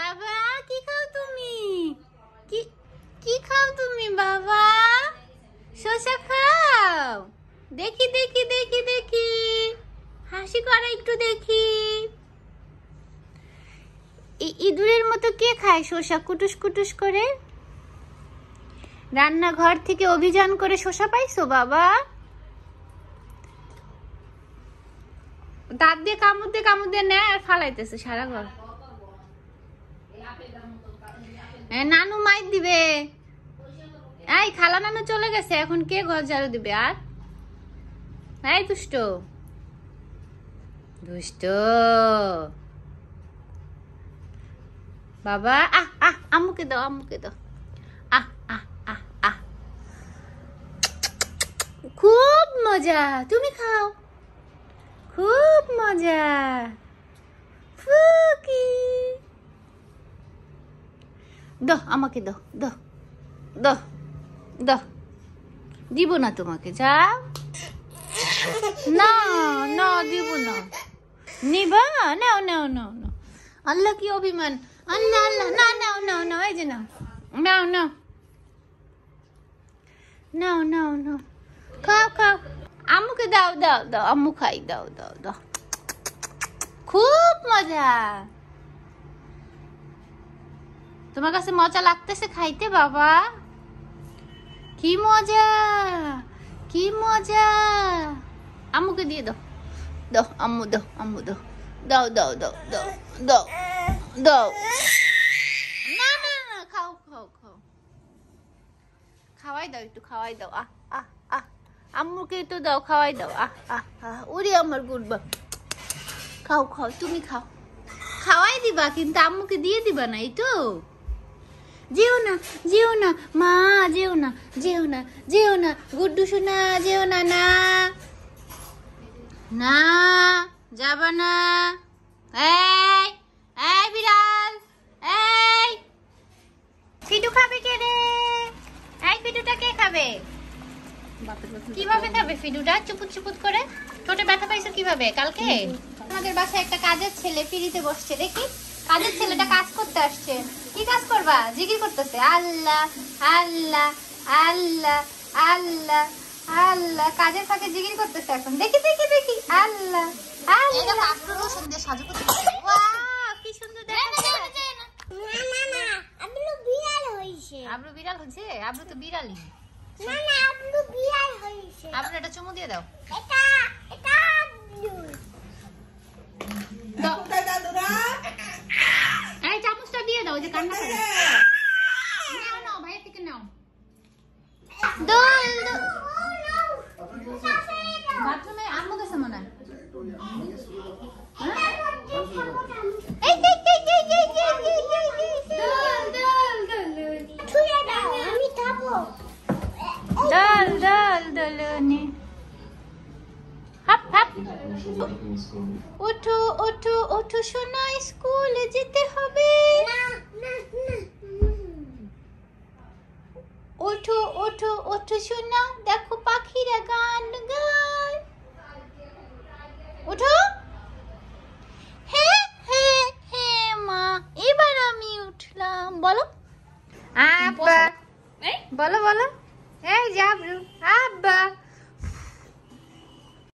বাবা কি খাও তুমি কি কি খাও তুমি বাবা শসা খাও দেখি দেখি দেখি দেখি হাসি করে একটু দেখি ইঁদুরের মতো কে খায় শসা কুটুস কুটুস করে রান্নাঘর থেকে অভিযান করে শসা পাইছো বাবা দাঁত দিয়ে কামড় দিয়ে কামড় দিয়ে নেয় আর ফালাইতেছে সারা ঘর নানু মাই দিবে এই খালা নানু চলে গেছে এখন কে ঘর ঝাড়ু দিবে আর এই দুষ্ট দুষ্ট বাবা আহ আহ আমুকে দাও আমুকে দাও আহ আহ আহ আহ খুব মজা তুমি খাও খুব মজা দহ আমাকে দহ দহ দহ দহ দিব না তোমাকে যা না না দিব না নিবা নাও নাও নাও নাও আল্লাহ কি অভিমান আল্লাহ আল্লাহ না নাও নাও নাও এই যে নাও নাও নাও নাও নাও নাও খাও খাও আম্মুকে দাও দাও দাও আম্মু খাই দাও দাও দাও খুব মজা তোমার কাছে মজা লাগতেছে খাইতে বাবা কি মজা কি মজা আম্মুকে দিয়ে দাও দাও আম্মু দাও আম্মু দাও দাও দাও দাও দাও দাও দাও না না না খাও খাও খাও খাওয়াই দাও একটু খাওয়াই দাও আহ আহ আহ আম্মুকে একটু দাও খাওয়াই দাও আহ আহ আহ আমার গুড খাও খাও তুমি খাও খাওয়াই দিবা কিন্তু আম্মুকে দিয়ে দিবা না এই তো যেও না যেও না মা যেও না যেও না যেও না গুড্ডু সোনা যেও না না না যাব না এই এই বিড়াল এই পিটু খাবে কে রে এই পিটুটা কে খাবে কিভাবে খাবে পিটুটা চুপুত চুপুত করে ছোটে ব্যথা পাইছো কিভাবে কালকে আমাদের বাসায় একটা কাজের ছেলে ফিরিতে বসছে দেখি কাজের ছেলেটা কাজ করতে আসছে কি কাজ করবা জিকির করতেছে আল্লাহ আল্লাহ আল্লাহ আল্লাহ আল্লাহ কাজের ফাঁকে জিগির করতেছে এখন দেখি দেখি দেখি আল্লাহ আল্লাহ সাজু কি সুন্দর আব্রু বিড়াল হয়েছে আব্রু তো বিড়ালই এটা চুমু দিয়ে দাও এটা এটা বাথরুমে আম্মু গেছে মনে সোনা স্কুলে যেতে হবে না না ওঠো ওঠো সোনা দেখো পাখিরা গান গায় ওঠো হ্যাঁ হ্যাঁ হে মা এবার আমি উঠলাম বলো আব্বা বলো বলো এই যাবো আব্বা